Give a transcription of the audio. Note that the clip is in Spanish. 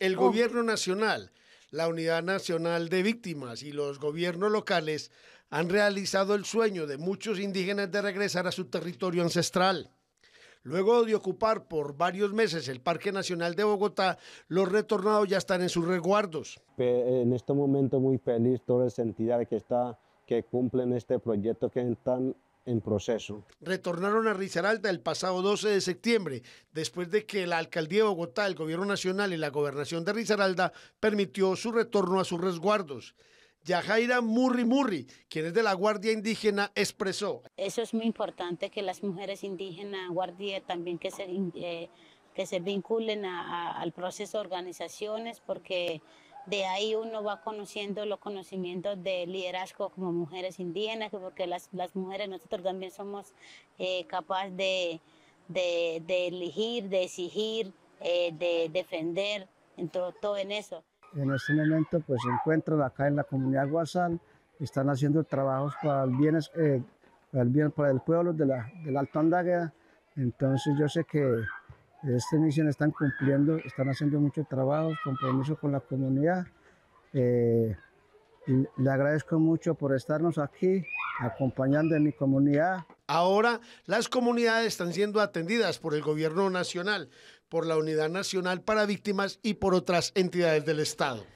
El oh. gobierno nacional, la Unidad Nacional de Víctimas y los gobiernos locales han realizado el sueño de muchos indígenas de regresar a su territorio ancestral. Luego de ocupar por varios meses el Parque Nacional de Bogotá, los retornados ya están en sus resguardos. En este momento muy feliz todas las entidades que, está, que cumplen este proyecto que están en proceso. Retornaron a Risaralda el pasado 12 de septiembre, después de que la alcaldía de Bogotá, el gobierno nacional y la gobernación de Risaralda permitió su retorno a sus resguardos. Yajaira Murri Murri, quien es de la Guardia Indígena, expresó. Eso es muy importante que las mujeres indígenas, guardia también que se, eh, que se vinculen al proceso de organizaciones, porque de ahí uno va conociendo los conocimientos de liderazgo como mujeres indígenas, porque las, las mujeres nosotros también somos eh, capaces de, de, elegir, de exigir, eh, de defender, en todo, en eso. En este momento pues se encuentran acá en la comunidad Guasal, están haciendo trabajos para el bien, eh, para el, bien para el pueblo de la, Alto Andágueda, entonces yo sé que esta misión están cumpliendo, están haciendo mucho trabajo, compromiso con la comunidad. Eh, le agradezco mucho por estarnos aquí, acompañando a mi comunidad. Ahora las comunidades están siendo atendidas por el gobierno nacional, por la Unidad Nacional para Víctimas y por otras entidades del Estado.